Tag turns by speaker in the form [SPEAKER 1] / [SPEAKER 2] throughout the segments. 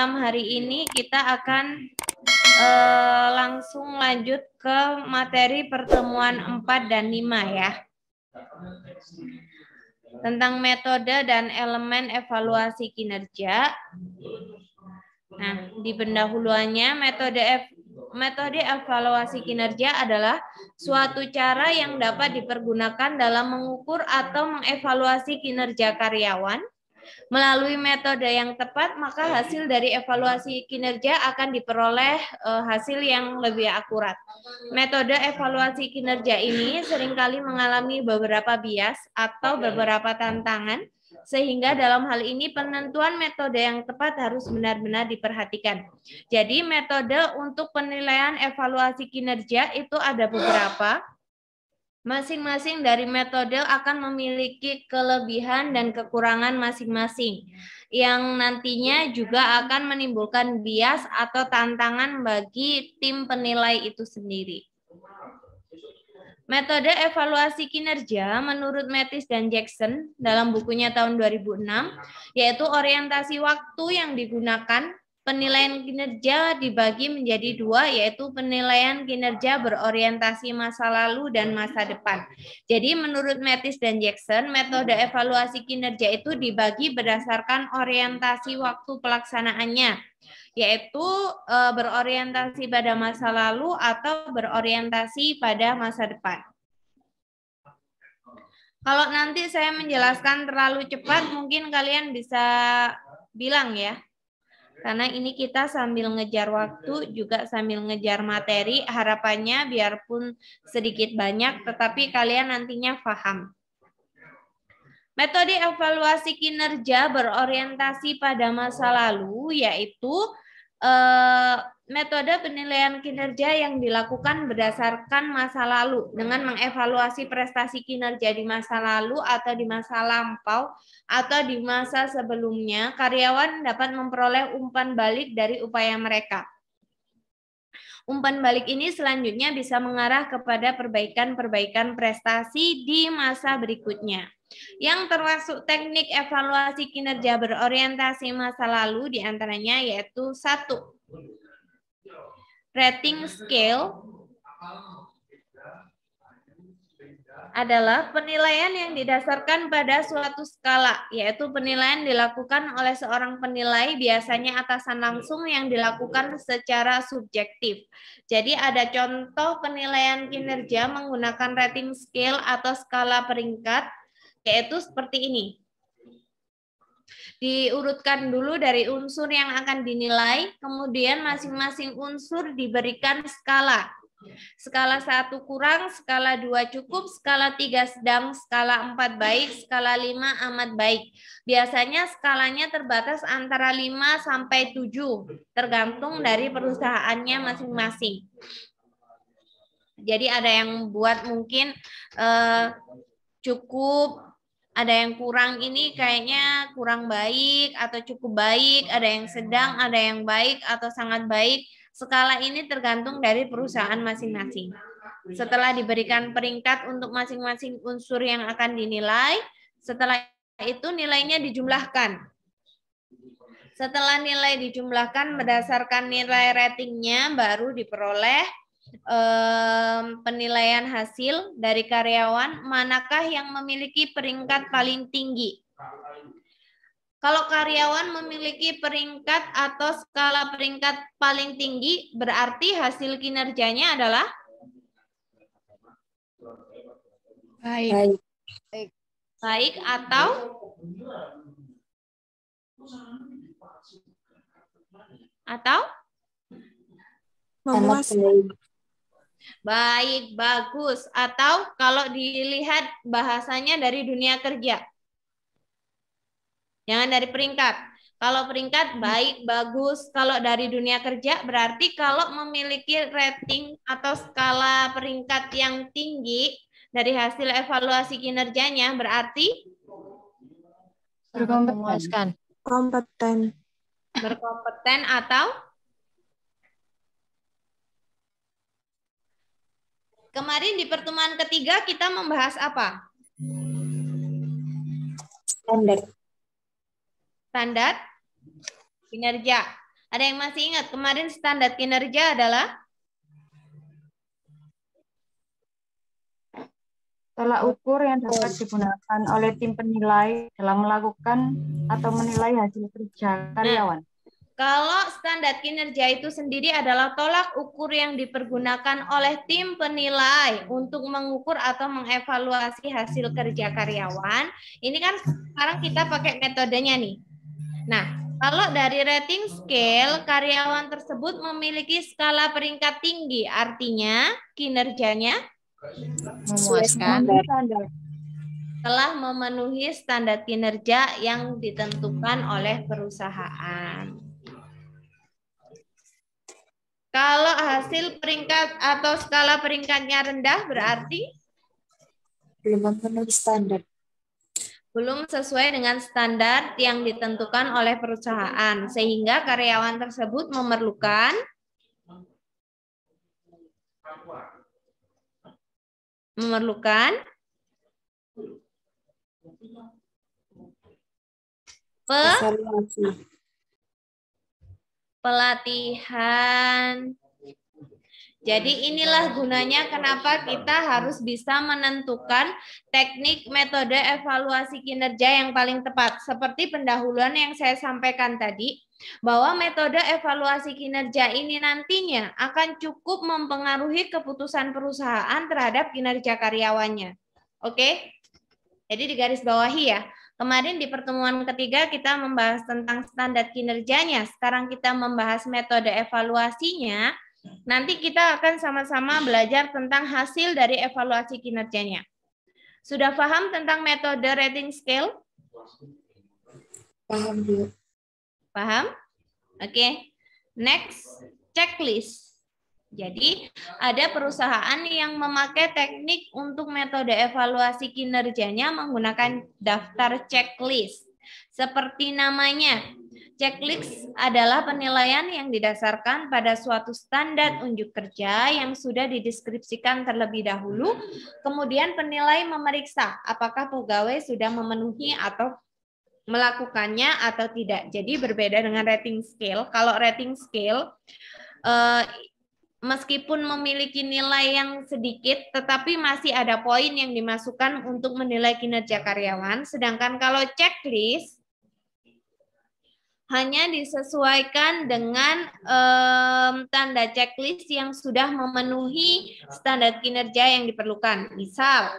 [SPEAKER 1] malam hari ini kita akan eh, langsung lanjut ke materi pertemuan 4 dan 5 ya. Tentang metode dan elemen evaluasi kinerja. Nah, di pendahuluannya metode ev metode evaluasi kinerja adalah suatu cara yang dapat dipergunakan dalam mengukur atau mengevaluasi kinerja karyawan Melalui metode yang tepat, maka hasil dari evaluasi kinerja akan diperoleh eh, hasil yang lebih akurat. Metode evaluasi kinerja ini seringkali mengalami beberapa bias atau beberapa tantangan, sehingga dalam hal ini penentuan metode yang tepat harus benar-benar diperhatikan. Jadi metode untuk penilaian evaluasi kinerja itu ada beberapa, Masing-masing dari metode akan memiliki kelebihan dan kekurangan masing-masing, yang nantinya juga akan menimbulkan bias atau tantangan bagi tim penilai itu sendiri. Metode evaluasi kinerja menurut Metis dan Jackson dalam bukunya tahun 2006, yaitu orientasi waktu yang digunakan Penilaian kinerja dibagi menjadi dua, yaitu penilaian kinerja berorientasi masa lalu dan masa depan. Jadi menurut Metis dan Jackson, metode evaluasi kinerja itu dibagi berdasarkan orientasi waktu pelaksanaannya, yaitu e, berorientasi pada masa lalu atau berorientasi pada masa depan. Kalau nanti saya menjelaskan terlalu cepat, mungkin kalian bisa bilang ya. Karena ini kita sambil ngejar waktu, juga sambil ngejar materi, harapannya biarpun sedikit banyak, tetapi kalian nantinya paham. Metode evaluasi kinerja berorientasi pada masa lalu, yaitu eh, metode penilaian kinerja yang dilakukan berdasarkan masa lalu dengan mengevaluasi prestasi kinerja di masa lalu atau di masa lampau atau di masa sebelumnya, karyawan dapat memperoleh umpan balik dari upaya mereka. Umpan balik ini selanjutnya bisa mengarah kepada perbaikan-perbaikan prestasi di masa berikutnya yang termasuk teknik evaluasi kinerja berorientasi masa lalu diantaranya yaitu satu rating scale adalah penilaian yang didasarkan pada suatu skala, yaitu penilaian dilakukan oleh seorang penilai biasanya atasan langsung yang dilakukan secara subjektif. Jadi ada contoh penilaian kinerja menggunakan rating scale atau skala peringkat, yaitu seperti ini diurutkan dulu dari unsur yang akan dinilai, kemudian masing-masing unsur diberikan skala. Skala satu kurang, skala dua cukup, skala tiga sedang, skala empat baik, skala lima amat baik. Biasanya skalanya terbatas antara lima sampai tujuh tergantung dari perusahaannya masing-masing. Jadi ada yang buat mungkin eh, cukup ada yang kurang ini kayaknya kurang baik atau cukup baik, ada yang sedang, ada yang baik atau sangat baik. Skala ini tergantung dari perusahaan masing-masing. Setelah diberikan peringkat untuk masing-masing unsur yang akan dinilai, setelah itu nilainya dijumlahkan. Setelah nilai dijumlahkan berdasarkan nilai ratingnya baru diperoleh um, penilaian hasil dari karyawan, manakah yang memiliki peringkat paling tinggi? Kalau karyawan memiliki peringkat atau skala peringkat paling tinggi, berarti hasil kinerjanya adalah baik. Baik, baik atau atau memuaskan baik, bagus, atau kalau dilihat bahasanya dari dunia kerja. Jangan dari peringkat. Kalau peringkat hmm. baik, bagus. Kalau dari dunia kerja berarti kalau memiliki rating atau skala peringkat yang tinggi dari hasil evaluasi kinerjanya berarti berkompeten. Kompeten. Berkompeten atau Kemarin di pertemuan ketiga kita membahas apa? Standar. Standar kinerja. Ada yang masih ingat kemarin standar kinerja adalah? Tolak ukur yang dapat digunakan oleh tim penilai dalam melakukan atau menilai hasil kerja karyawan. Kalau standar kinerja itu sendiri adalah tolak ukur yang dipergunakan oleh tim penilai untuk mengukur atau mengevaluasi hasil kerja karyawan. Ini kan sekarang kita pakai metodenya nih. Nah, kalau dari rating scale, karyawan tersebut memiliki skala peringkat tinggi, artinya kinerjanya memuaskan telah memenuhi standar kinerja yang ditentukan oleh perusahaan. Kalau hasil peringkat atau skala peringkatnya rendah berarti belum memenuhi standar. Belum sesuai dengan standar yang ditentukan oleh perusahaan sehingga karyawan tersebut memerlukan memerlukan pe pelatihan. Jadi inilah gunanya kenapa kita harus bisa menentukan teknik metode evaluasi kinerja yang paling tepat. Seperti pendahuluan yang saya sampaikan tadi, bahwa metode evaluasi kinerja ini nantinya akan cukup mempengaruhi keputusan perusahaan terhadap kinerja karyawannya. Oke? Jadi di garis digarisbawahi ya. Kemarin di pertemuan ketiga kita membahas tentang standar kinerjanya. Sekarang kita membahas metode evaluasinya. Nanti kita akan sama-sama belajar tentang hasil dari evaluasi kinerjanya. Sudah paham tentang metode rating scale? Paham, Paham? Oke. Okay. Next, checklist. Jadi ada perusahaan yang memakai teknik untuk metode evaluasi kinerjanya menggunakan daftar checklist. Seperti namanya, checklist adalah penilaian yang didasarkan pada suatu standar unjuk kerja yang sudah dideskripsikan terlebih dahulu, kemudian penilai memeriksa apakah pegawai sudah memenuhi atau melakukannya atau tidak. Jadi berbeda dengan rating scale. Kalau rating scale eh, meskipun memiliki nilai yang sedikit, tetapi masih ada poin yang dimasukkan untuk menilai kinerja karyawan. Sedangkan kalau checklist hanya disesuaikan dengan um, tanda checklist yang sudah memenuhi standar kinerja yang diperlukan. Misal,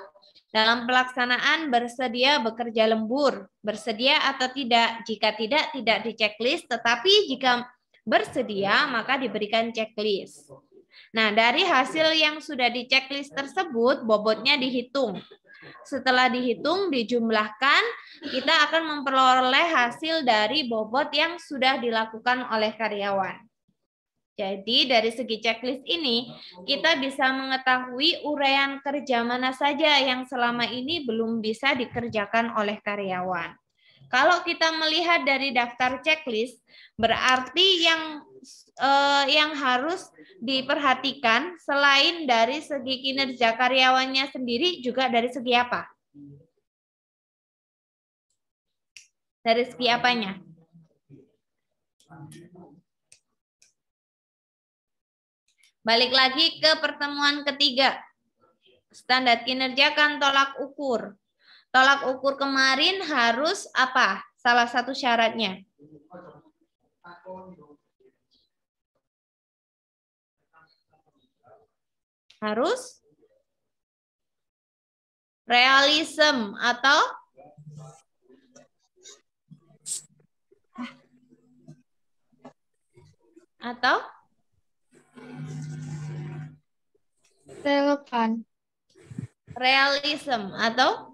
[SPEAKER 1] dalam pelaksanaan bersedia bekerja lembur, bersedia atau tidak. Jika tidak, tidak di checklist, tetapi jika bersedia maka diberikan checklist. Nah, dari hasil yang sudah di checklist tersebut, bobotnya dihitung. Setelah dihitung, dijumlahkan, kita akan memperoleh hasil dari bobot yang sudah dilakukan oleh karyawan. Jadi, dari segi checklist ini, kita bisa mengetahui uraian kerja mana saja yang selama ini belum bisa dikerjakan oleh karyawan. Kalau kita melihat dari daftar checklist, berarti yang uh, yang harus diperhatikan selain dari segi kinerja karyawannya sendiri juga dari segi apa? Dari segi apanya? Balik lagi ke pertemuan ketiga. Standar kinerja kan tolak ukur. Tolak ukur kemarin harus apa? Salah satu syaratnya. harus realism atau atau relevan realism atau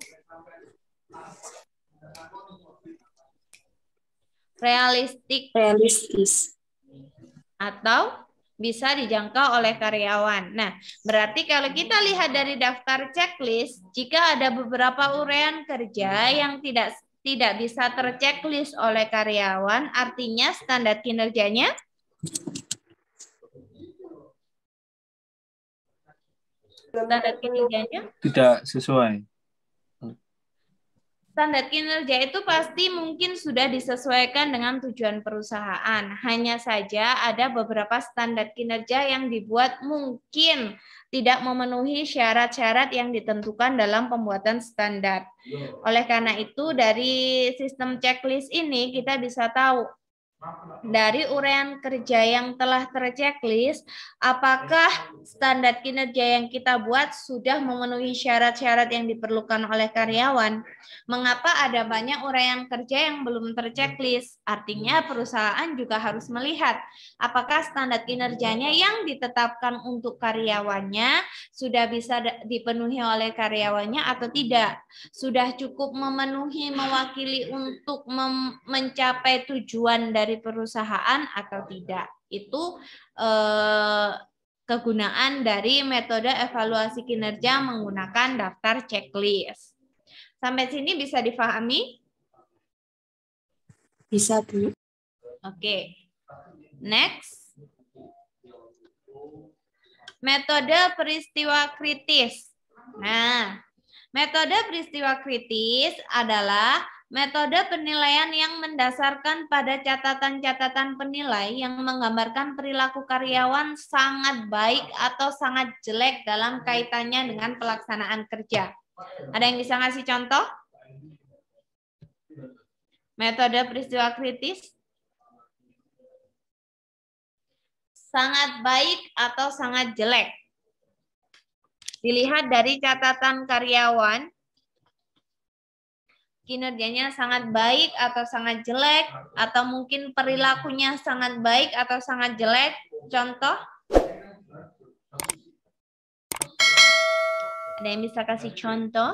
[SPEAKER 1] realistik realistis atau bisa dijangkau oleh karyawan. Nah, berarti kalau kita lihat dari daftar checklist, jika ada beberapa uraian kerja yang tidak tidak bisa terchecklist oleh karyawan, artinya standar kinerjanya standar kinerjanya tidak sesuai. Standar kinerja itu pasti mungkin sudah disesuaikan dengan tujuan perusahaan. Hanya saja ada beberapa standar kinerja yang dibuat mungkin tidak memenuhi syarat-syarat yang ditentukan dalam pembuatan standar. Iya. Oleh karena itu, dari sistem checklist ini kita bisa tahu dari uraian kerja yang telah terceklis, apakah standar kinerja yang kita buat sudah memenuhi syarat-syarat yang diperlukan oleh karyawan? Mengapa ada banyak uraian kerja yang belum terceklis? Artinya perusahaan juga harus melihat apakah standar kinerjanya yang ditetapkan untuk karyawannya sudah bisa dipenuhi oleh karyawannya atau tidak? Sudah cukup memenuhi mewakili untuk mencapai tujuan dari dari perusahaan atau tidak. Itu eh, kegunaan dari metode evaluasi kinerja menggunakan daftar checklist. Sampai sini bisa difahami? Bisa, Bu. Oke. Next. Metode peristiwa kritis. Nah, metode peristiwa kritis adalah Metode penilaian yang mendasarkan pada catatan-catatan penilai yang menggambarkan perilaku karyawan sangat baik atau sangat jelek dalam kaitannya dengan pelaksanaan kerja. Ada yang bisa ngasih contoh? Metode peristiwa kritis? Sangat baik atau sangat jelek? Dilihat dari catatan karyawan, kinerjanya sangat baik atau sangat jelek atau mungkin perilakunya sangat baik atau sangat jelek. Contoh? Ada yang bisa kasih contoh?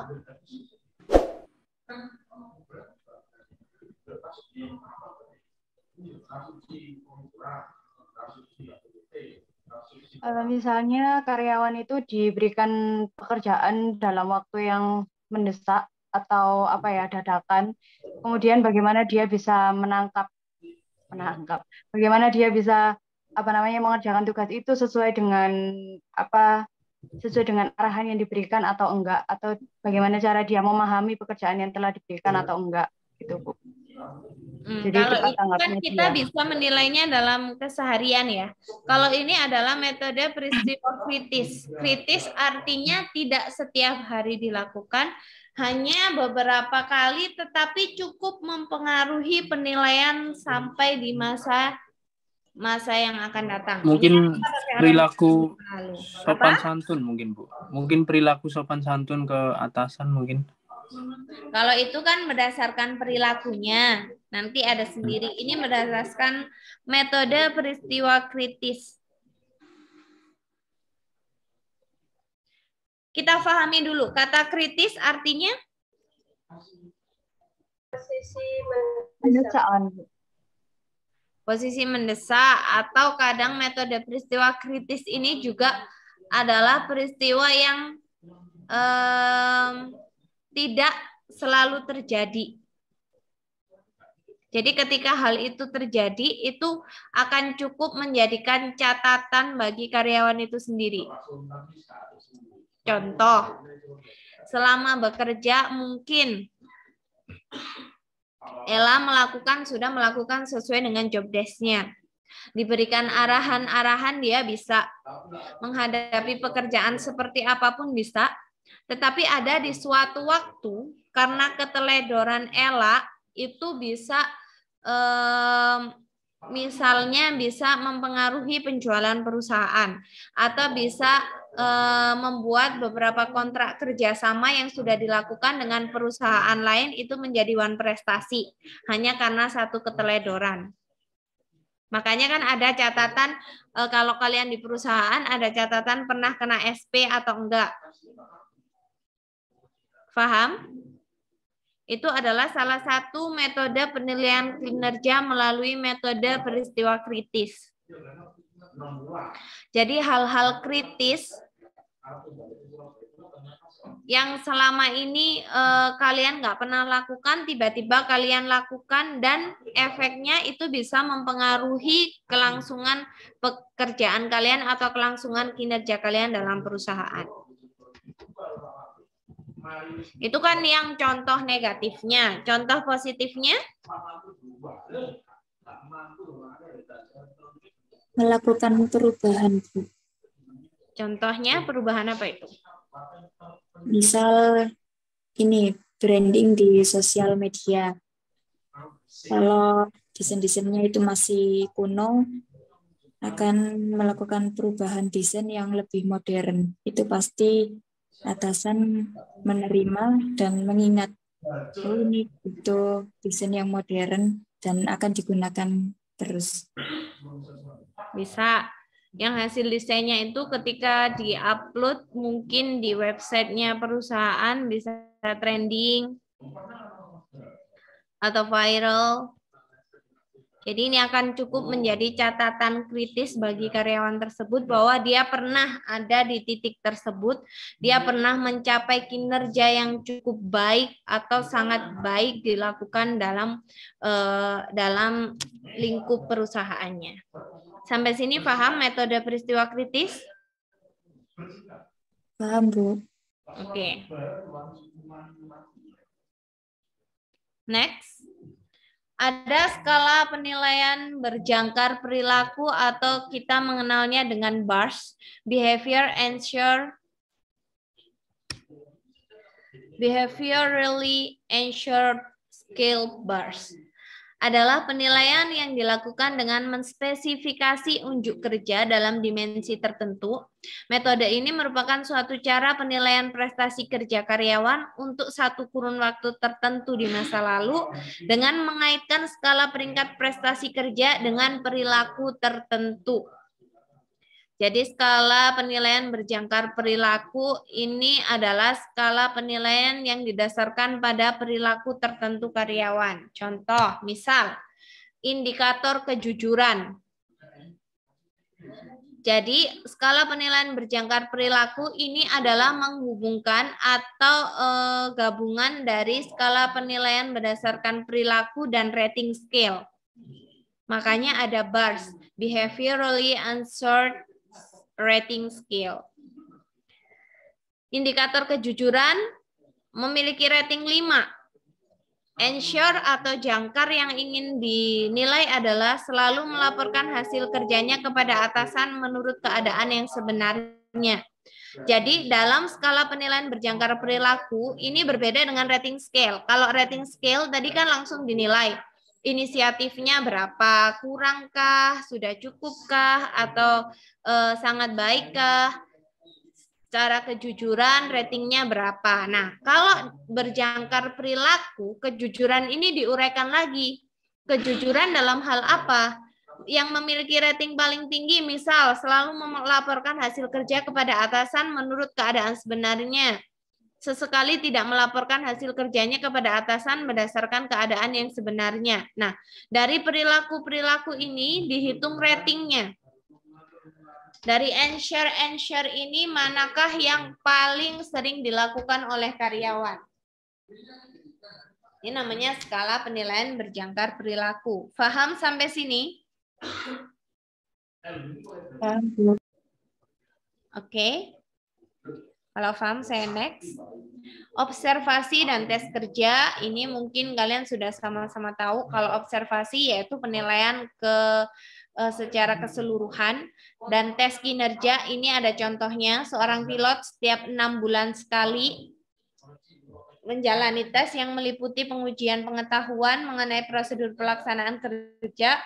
[SPEAKER 1] misalnya karyawan itu diberikan pekerjaan dalam waktu yang mendesak, atau apa ya dadakan kemudian bagaimana dia bisa menangkap menangkap bagaimana dia bisa apa namanya mengerjakan tugas itu sesuai dengan apa sesuai dengan arahan yang diberikan atau enggak atau bagaimana cara dia memahami pekerjaan yang telah diberikan atau enggak gitu bu Hmm, Jadi kalau itu kan kita bisa menilainya dalam keseharian ya. Kalau ini adalah metode prinsip kritis. Kritis artinya tidak setiap hari dilakukan, hanya beberapa kali tetapi cukup mempengaruhi penilaian sampai di masa masa yang akan datang. Mungkin perilaku sopan santun mungkin Bu. Mungkin perilaku sopan santun ke atasan mungkin. Kalau itu kan berdasarkan perilakunya, nanti ada sendiri. Ini berdasarkan metode peristiwa kritis. Kita pahami dulu, kata kritis artinya? Posisi mendesak. Posisi mendesak atau kadang metode peristiwa kritis ini juga adalah peristiwa yang um, tidak selalu terjadi. Jadi ketika hal itu terjadi, itu akan cukup menjadikan catatan bagi karyawan itu sendiri. Contoh, selama bekerja mungkin Ella melakukan sudah melakukan sesuai dengan job desk-nya. Diberikan arahan-arahan dia bisa menghadapi pekerjaan seperti apapun bisa, tetapi ada di suatu waktu karena keteledoran Ella itu bisa eh, misalnya bisa mempengaruhi penjualan perusahaan atau bisa Eh, membuat beberapa kontrak kerjasama yang sudah dilakukan dengan perusahaan lain itu menjadi one prestasi hanya karena satu keteledoran. Makanya kan ada catatan eh, kalau kalian di perusahaan ada catatan pernah kena SP atau enggak. Faham? Itu adalah salah satu metode penilaian kinerja melalui metode peristiwa kritis. Jadi hal-hal kritis yang selama ini eh, kalian nggak pernah lakukan, tiba-tiba kalian lakukan dan efeknya itu bisa mempengaruhi kelangsungan pekerjaan kalian atau kelangsungan kinerja kalian dalam perusahaan. Itu kan yang contoh negatifnya. Contoh positifnya? Melakukan perubahan. Contohnya hmm. perubahan apa itu? Misal ini branding di sosial media. Kalau desain-desainnya itu masih kuno, akan melakukan perubahan desain yang lebih modern. Itu pasti atasan menerima dan mengingat oh ini butuh desain yang modern dan akan digunakan terus. Bisa yang hasil desainnya itu ketika diupload mungkin di websitenya perusahaan bisa trending atau viral. Jadi ini akan cukup menjadi catatan kritis bagi karyawan tersebut bahwa dia pernah ada di titik tersebut, dia pernah mencapai kinerja yang cukup baik atau sangat baik dilakukan dalam uh, dalam lingkup perusahaannya. Sampai sini paham metode peristiwa kritis? Paham, Bu. Oke. Okay. Next. Ada skala penilaian berjangkar perilaku atau kita mengenalnya dengan BARS, Behavior Ensure Behaviorally Ensured Scale BARS adalah penilaian yang dilakukan dengan menspesifikasi unjuk kerja dalam dimensi tertentu. Metode ini merupakan suatu cara penilaian prestasi kerja karyawan untuk satu kurun waktu tertentu di masa lalu dengan mengaitkan skala peringkat prestasi kerja dengan perilaku tertentu. Jadi skala penilaian berjangkar perilaku ini adalah skala penilaian yang didasarkan pada perilaku tertentu karyawan. Contoh, misal indikator kejujuran. Jadi skala penilaian berjangkar perilaku ini adalah menghubungkan atau e, gabungan dari skala penilaian berdasarkan perilaku dan rating scale. Makanya ada BARS, Behaviorally Answered rating scale. Indikator kejujuran memiliki rating 5. Ensure atau jangkar yang ingin dinilai adalah selalu melaporkan hasil kerjanya kepada atasan menurut keadaan yang sebenarnya. Jadi dalam skala penilaian berjangkar perilaku ini berbeda dengan rating scale. Kalau rating scale tadi kan langsung dinilai inisiatifnya berapa, kurangkah, sudah cukupkah, atau e, sangat baikkah, Cara kejujuran ratingnya berapa. Nah, kalau berjangkar perilaku, kejujuran ini diuraikan lagi. Kejujuran dalam hal apa? Yang memiliki rating paling tinggi, misal selalu melaporkan hasil kerja kepada atasan menurut keadaan sebenarnya sesekali tidak melaporkan hasil kerjanya kepada atasan berdasarkan keadaan yang sebenarnya. Nah, dari perilaku-perilaku ini dihitung ratingnya. Dari ensure ensure ini manakah yang paling sering dilakukan oleh karyawan? Ini namanya skala penilaian berjangkar perilaku. Faham sampai sini? Oke. Okay. Kalau paham, saya next. Observasi dan tes kerja, ini mungkin kalian sudah sama-sama tahu. Kalau observasi yaitu penilaian ke eh, secara keseluruhan dan tes kinerja ini ada contohnya seorang pilot setiap enam bulan sekali menjalani tes yang meliputi pengujian pengetahuan mengenai prosedur pelaksanaan kerja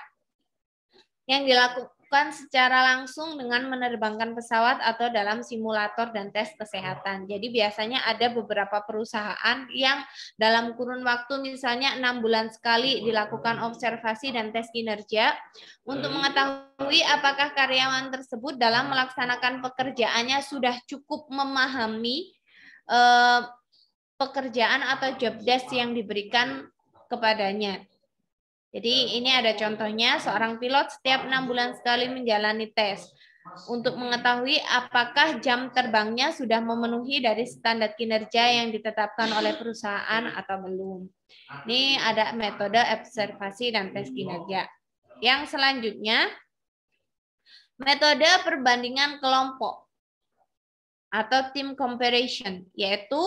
[SPEAKER 1] yang dilakukan dilakukan secara langsung dengan menerbangkan pesawat atau dalam simulator dan tes kesehatan. Jadi biasanya ada beberapa perusahaan yang dalam kurun waktu misalnya enam bulan sekali dilakukan observasi dan tes kinerja untuk mengetahui apakah karyawan tersebut dalam melaksanakan pekerjaannya sudah cukup memahami eh, pekerjaan atau job desk yang diberikan kepadanya. Jadi ini ada contohnya, seorang pilot setiap enam bulan sekali menjalani tes untuk mengetahui apakah jam terbangnya sudah memenuhi dari standar kinerja yang ditetapkan oleh perusahaan atau belum. Ini ada metode observasi dan tes kinerja. Yang selanjutnya, metode perbandingan kelompok atau team comparison, yaitu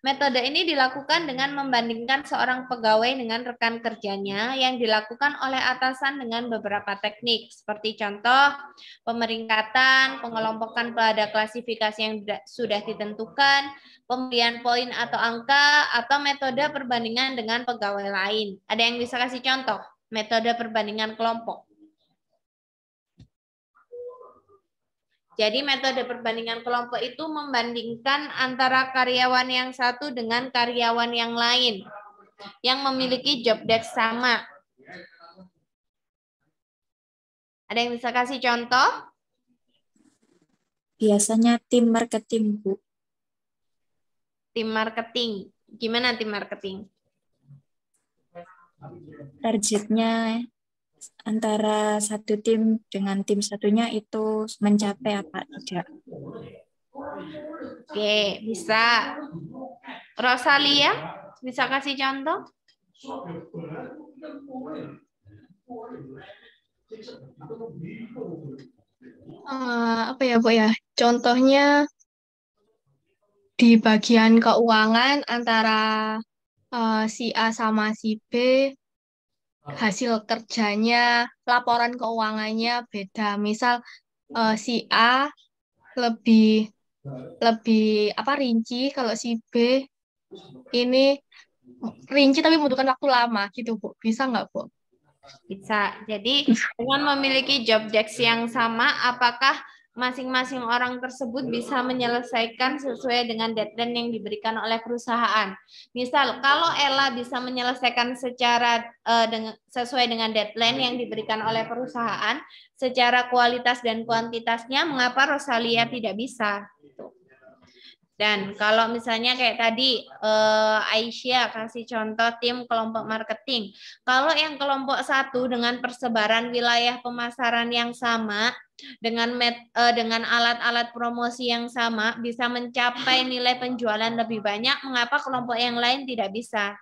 [SPEAKER 1] metode ini dilakukan dengan membandingkan seorang pegawai dengan rekan kerjanya yang dilakukan oleh atasan dengan beberapa teknik, seperti contoh pemeringkatan, pengelompokan pada klasifikasi yang sudah ditentukan, pemberian poin atau angka, atau metode perbandingan dengan pegawai lain. Ada yang bisa kasih contoh? Metode perbandingan kelompok. Jadi metode perbandingan kelompok itu membandingkan antara karyawan yang satu dengan karyawan yang lain yang memiliki job desk sama. Ada yang bisa kasih contoh? Biasanya tim marketing, Bu. Tim marketing. Gimana tim marketing? Targetnya antara satu tim dengan tim satunya itu mencapai apa tidak. Oke, bisa. Rosalia, bisa kasih contoh? Uh, apa ya, Bu ya? Contohnya di bagian keuangan antara uh, si A sama si B hasil kerjanya, laporan keuangannya beda. Misal uh, si A lebih lebih apa rinci kalau si B ini rinci tapi membutuhkan waktu lama gitu Bu. Bisa nggak Bu? Bisa. Jadi dengan memiliki job desk yang sama apakah masing-masing orang tersebut bisa menyelesaikan sesuai dengan deadline yang diberikan oleh perusahaan. Misal, kalau Ella bisa menyelesaikan secara uh, dengan, sesuai dengan deadline yang diberikan oleh perusahaan, secara kualitas dan kuantitasnya, mengapa Rosalia tidak bisa? Dan kalau misalnya kayak tadi eh, Aisyah kasih contoh tim kelompok marketing. Kalau yang kelompok satu dengan persebaran wilayah pemasaran yang sama, dengan met, eh, dengan alat-alat promosi yang sama bisa mencapai nilai penjualan lebih banyak, mengapa kelompok yang lain tidak bisa?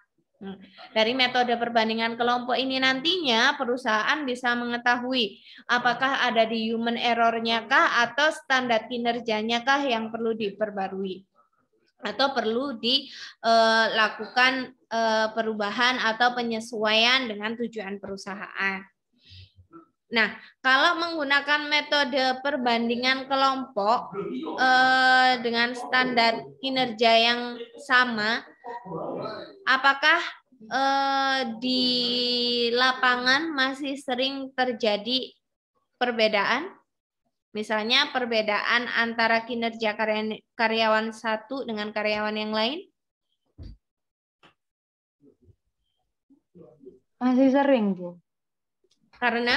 [SPEAKER 1] Hmm. Dari metode perbandingan kelompok ini nantinya perusahaan bisa mengetahui apakah ada di human errornya kah atau standar kinerjanya kah yang perlu diperbarui atau perlu dilakukan eh, eh, perubahan atau penyesuaian dengan tujuan perusahaan. Nah, kalau menggunakan metode perbandingan kelompok eh, dengan standar kinerja yang sama, Apakah eh, di lapangan masih sering terjadi perbedaan? Misalnya perbedaan antara kinerja karyawan satu dengan karyawan yang lain? Masih sering, Bu. Karena?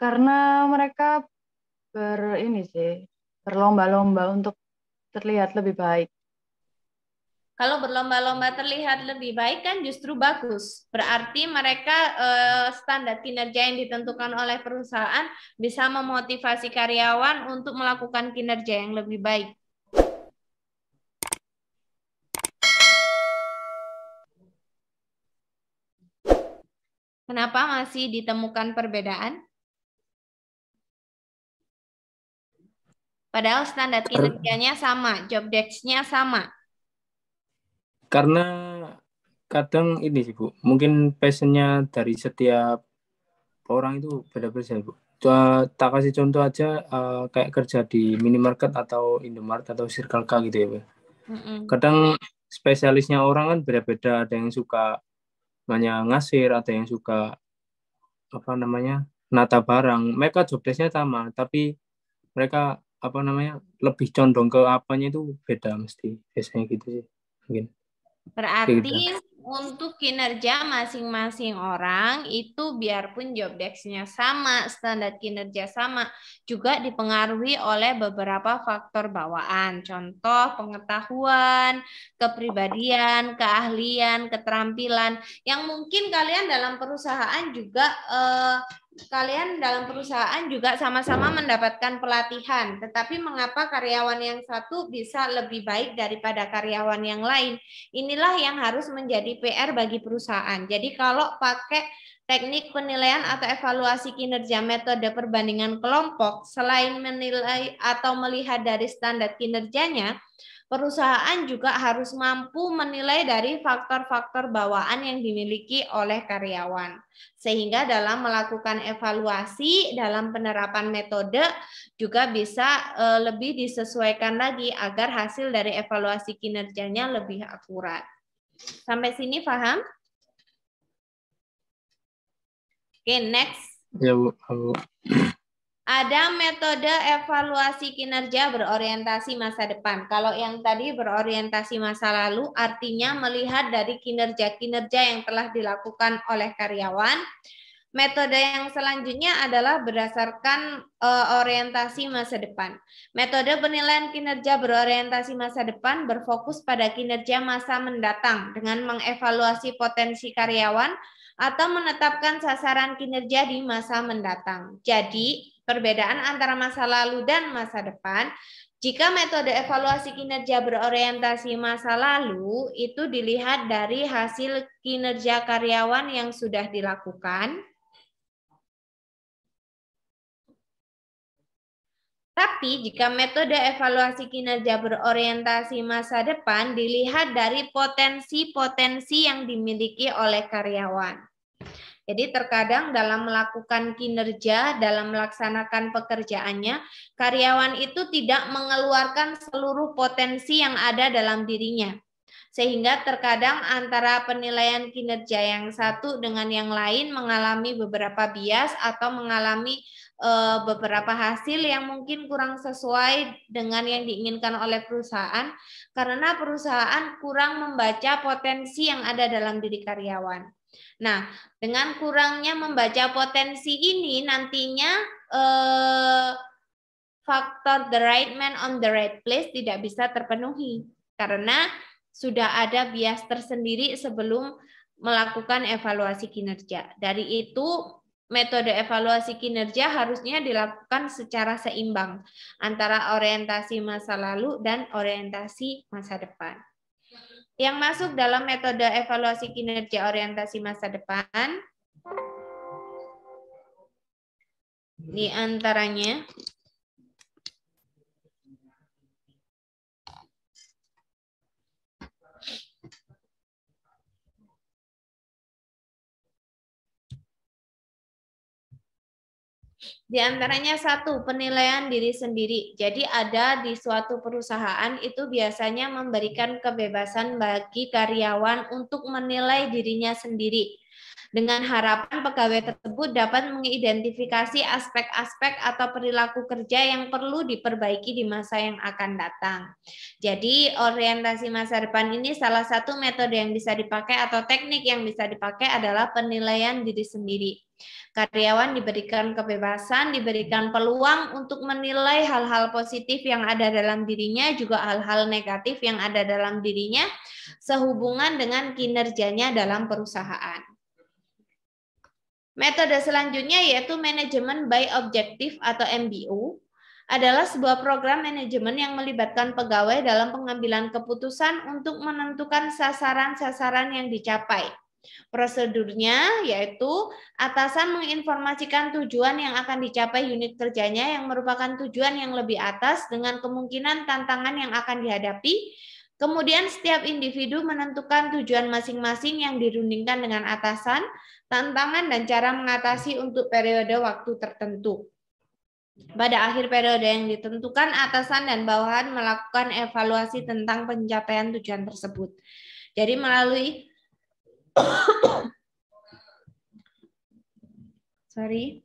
[SPEAKER 1] Karena mereka ber ini sih berlomba-lomba untuk terlihat lebih baik. Kalau berlomba-lomba terlihat lebih baik kan justru bagus. Berarti mereka eh, standar kinerja yang ditentukan oleh perusahaan bisa memotivasi karyawan untuk melakukan kinerja yang lebih baik. Kenapa masih ditemukan perbedaan? Padahal standar kinerjanya sama, job desk-nya sama. Karena kadang ini sih Bu, mungkin passionnya dari setiap orang itu beda-beda Bu. Uh, tak kasih contoh aja uh, kayak kerja di minimarket atau Indomaret atau Circle K gitu ya Bu. Mm-hmm. Kadang spesialisnya orang kan beda-beda, ada yang suka namanya ngasir, ada yang suka apa namanya nata barang. Mereka jobdesknya sama, tapi mereka apa namanya lebih condong ke apanya itu beda mesti biasanya gitu sih mungkin. Berarti gitu. untuk kinerja masing-masing orang itu biarpun job desk-nya sama, standar kinerja sama, juga dipengaruhi oleh beberapa faktor bawaan. Contoh pengetahuan, kepribadian, keahlian, keterampilan yang mungkin kalian dalam perusahaan juga eh, kalian dalam perusahaan juga sama-sama mendapatkan pelatihan, tetapi mengapa karyawan yang satu bisa lebih baik daripada karyawan yang lain? Inilah yang harus menjadi PR bagi perusahaan. Jadi kalau pakai teknik penilaian atau evaluasi kinerja metode perbandingan kelompok, selain menilai atau melihat dari standar kinerjanya, Perusahaan juga harus mampu menilai dari faktor-faktor bawaan yang dimiliki oleh karyawan. Sehingga dalam melakukan evaluasi, dalam penerapan metode juga bisa eh, lebih disesuaikan lagi agar hasil dari evaluasi kinerjanya lebih akurat. Sampai sini paham? Oke, okay, next. Ya, Bu. Ada metode evaluasi kinerja berorientasi masa depan. Kalau yang tadi berorientasi masa lalu artinya melihat dari kinerja-kinerja yang telah dilakukan oleh karyawan. Metode yang selanjutnya adalah berdasarkan e, orientasi masa depan. Metode penilaian kinerja berorientasi masa depan berfokus pada kinerja masa mendatang dengan mengevaluasi potensi karyawan atau menetapkan sasaran kinerja di masa mendatang. Jadi, Perbedaan antara masa lalu dan masa depan, jika metode evaluasi kinerja berorientasi masa lalu itu dilihat dari hasil kinerja karyawan yang sudah dilakukan, Tapi jika metode evaluasi kinerja berorientasi masa depan dilihat dari potensi-potensi yang dimiliki oleh karyawan. Jadi terkadang dalam melakukan kinerja, dalam melaksanakan pekerjaannya, karyawan itu tidak mengeluarkan seluruh potensi yang ada dalam dirinya. Sehingga terkadang antara penilaian kinerja yang satu dengan yang lain mengalami beberapa bias atau mengalami eh, beberapa hasil yang mungkin kurang sesuai dengan yang diinginkan oleh perusahaan karena perusahaan kurang membaca potensi yang ada dalam diri karyawan. Nah, dengan kurangnya membaca potensi ini nantinya eh, faktor the right man on the right place tidak bisa terpenuhi karena sudah ada bias tersendiri sebelum melakukan evaluasi kinerja. Dari itu metode evaluasi kinerja harusnya dilakukan secara seimbang antara orientasi masa lalu dan orientasi masa depan yang masuk dalam metode evaluasi kinerja orientasi masa depan di antaranya Di antaranya satu, penilaian diri sendiri. Jadi ada di suatu perusahaan itu biasanya memberikan kebebasan bagi karyawan untuk menilai dirinya sendiri dengan harapan pegawai tersebut dapat mengidentifikasi aspek-aspek atau perilaku kerja yang perlu diperbaiki di masa yang akan datang. Jadi orientasi masa depan ini salah satu metode yang bisa dipakai atau teknik yang bisa dipakai adalah penilaian diri sendiri. Karyawan diberikan kebebasan, diberikan peluang untuk menilai hal-hal positif yang ada dalam dirinya, juga hal-hal negatif yang ada dalam dirinya, sehubungan dengan kinerjanya dalam perusahaan. Metode selanjutnya yaitu manajemen by objective atau MBO adalah sebuah program manajemen yang melibatkan pegawai dalam pengambilan keputusan untuk menentukan sasaran-sasaran yang dicapai. Prosedurnya yaitu atasan menginformasikan tujuan yang akan dicapai unit kerjanya yang merupakan tujuan yang lebih atas dengan kemungkinan tantangan yang akan dihadapi. Kemudian setiap individu menentukan tujuan masing-masing yang dirundingkan dengan atasan, tantangan dan cara mengatasi untuk periode waktu tertentu. Pada akhir periode yang ditentukan, atasan dan bawahan melakukan evaluasi tentang pencapaian tujuan tersebut. Jadi melalui sorry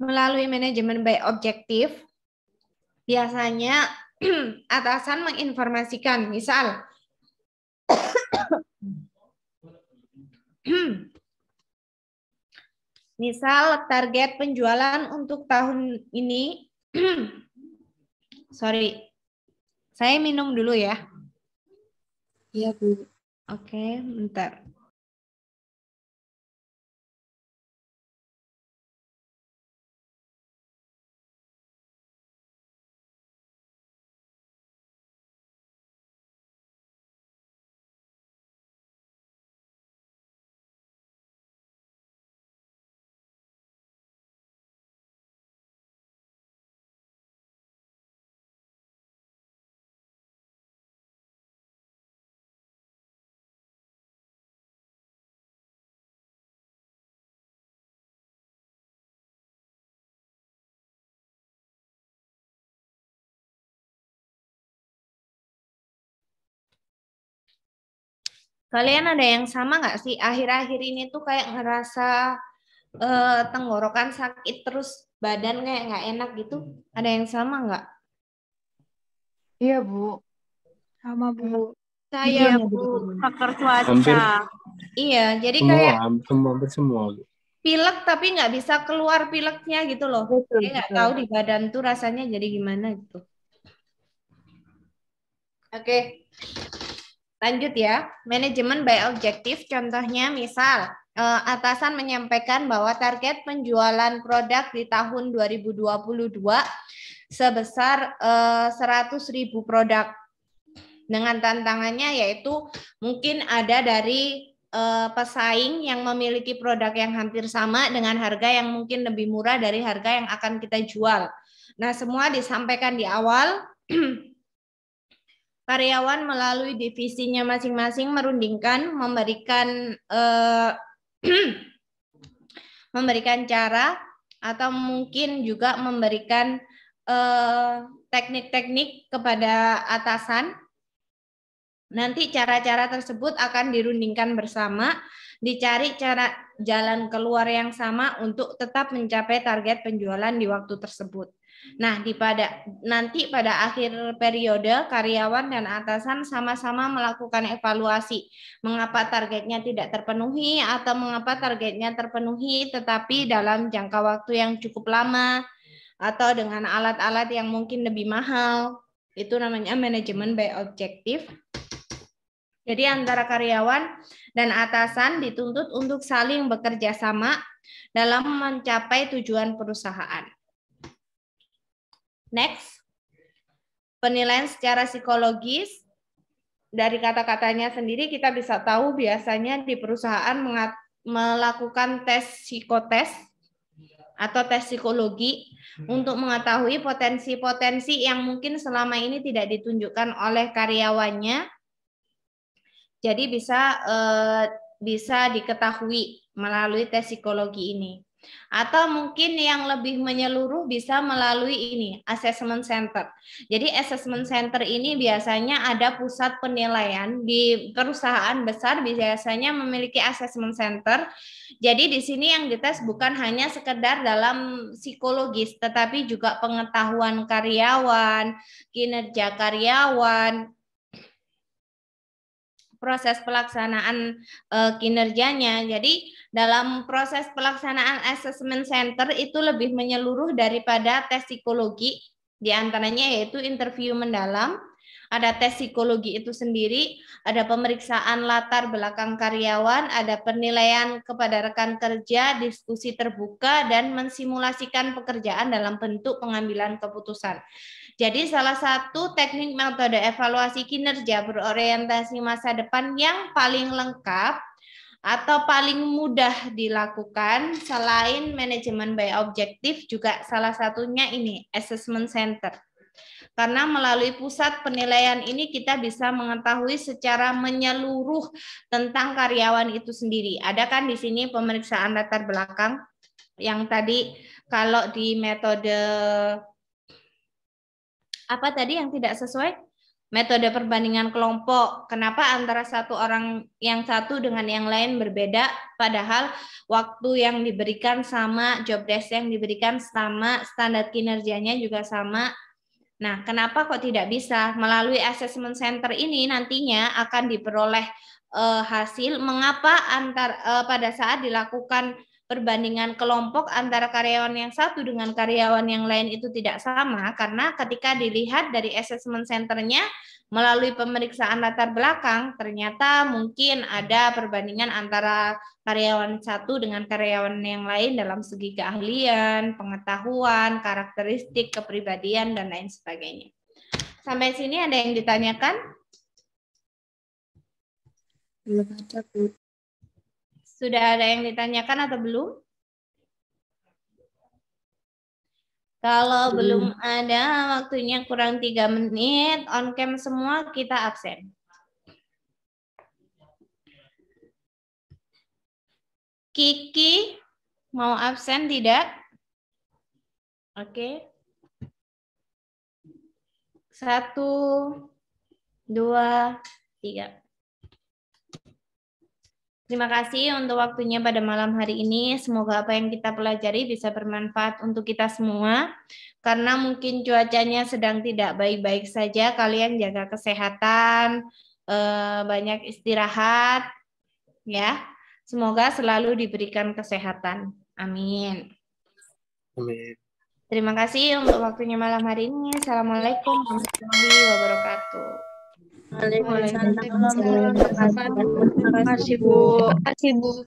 [SPEAKER 1] melalui manajemen baik objektif Biasanya atasan menginformasikan, misal misal target penjualan untuk tahun ini sorry saya minum dulu ya iya bu oke bentar Kalian ada yang sama nggak sih? Akhir-akhir ini tuh kayak ngerasa uh, tenggorokan sakit terus badan kayak nggak enak gitu. Ada yang sama nggak? Iya bu, sama bu. Iya. Saya iya, bu, faktor cuaca. Hampir, iya, jadi semua, kayak semua, hampir semua. Pilek tapi nggak bisa keluar pileknya gitu loh. Betul, nggak tahu di badan tuh rasanya jadi gimana gitu. Oke, okay. Lanjut ya, manajemen by objektif contohnya misal eh, atasan menyampaikan bahwa target penjualan produk di tahun 2022 sebesar 100.000 eh, produk. Dengan tantangannya yaitu mungkin ada dari eh, pesaing yang memiliki produk yang hampir sama dengan harga yang mungkin lebih murah dari harga yang akan kita jual. Nah, semua disampaikan di awal karyawan melalui divisinya masing-masing merundingkan memberikan eh, memberikan cara atau mungkin juga memberikan eh, teknik-teknik eh, kepada atasan. Nanti cara-cara tersebut akan dirundingkan bersama, dicari cara jalan keluar yang sama untuk tetap mencapai target penjualan di waktu tersebut. Nah, di pada nanti pada akhir periode karyawan dan atasan sama-sama melakukan evaluasi mengapa targetnya tidak terpenuhi atau mengapa targetnya terpenuhi tetapi dalam jangka waktu yang cukup lama atau dengan alat-alat yang mungkin lebih mahal. Itu namanya manajemen by objective. Jadi antara karyawan dan atasan dituntut untuk saling bekerja sama dalam mencapai tujuan perusahaan. Next, penilaian secara psikologis dari kata-katanya sendiri kita bisa tahu biasanya di perusahaan melakukan tes psikotes atau tes psikologi hmm. untuk mengetahui potensi-potensi yang mungkin selama ini tidak ditunjukkan oleh karyawannya. Jadi bisa eh, bisa diketahui melalui tes psikologi ini. Atau mungkin yang lebih menyeluruh bisa melalui ini, assessment center. Jadi assessment center ini biasanya ada pusat penilaian di perusahaan besar biasanya memiliki assessment center. Jadi di sini yang dites bukan hanya sekedar dalam psikologis, tetapi juga pengetahuan karyawan, kinerja karyawan, proses pelaksanaan uh, kinerjanya. Jadi dalam proses pelaksanaan assessment center itu lebih menyeluruh daripada tes psikologi di antaranya yaitu interview mendalam, ada tes psikologi itu sendiri, ada pemeriksaan latar belakang karyawan, ada penilaian kepada rekan kerja, diskusi terbuka, dan mensimulasikan pekerjaan dalam bentuk pengambilan keputusan. Jadi salah satu teknik metode evaluasi kinerja berorientasi masa depan yang paling lengkap atau paling mudah dilakukan selain manajemen by objektif juga salah satunya ini assessment center. Karena melalui pusat penilaian ini kita bisa mengetahui secara menyeluruh tentang karyawan itu sendiri. Ada kan di sini pemeriksaan latar belakang yang tadi kalau di metode apa tadi yang tidak sesuai? Metode perbandingan kelompok. Kenapa antara satu orang yang satu dengan yang lain berbeda padahal waktu yang diberikan sama, job desk yang diberikan sama, standar kinerjanya juga sama. Nah, kenapa kok tidak bisa? Melalui assessment center ini nantinya akan diperoleh eh, hasil mengapa antar eh, pada saat dilakukan perbandingan kelompok antara karyawan yang satu dengan karyawan yang lain itu tidak sama karena ketika dilihat dari assessment centernya melalui pemeriksaan latar belakang ternyata mungkin ada perbandingan antara karyawan satu dengan karyawan yang lain dalam segi keahlian, pengetahuan, karakteristik, kepribadian dan lain sebagainya. Sampai sini ada yang ditanyakan? Belum ada, Bu. Sudah ada yang ditanyakan atau belum? Kalau hmm. belum ada, waktunya kurang tiga menit, on cam semua kita absen. Kiki mau absen tidak? Oke. Satu, dua, tiga. Terima kasih untuk waktunya pada malam hari ini. Semoga apa yang kita pelajari bisa bermanfaat untuk kita semua. Karena mungkin cuacanya sedang tidak baik-baik saja, kalian jaga kesehatan, eh, banyak istirahat, ya. Semoga selalu diberikan kesehatan. Amin. Amin. Terima kasih untuk waktunya malam hari ini. Assalamualaikum warahmatullahi wabarakatuh. 알레그로 산다. 하시고 하시고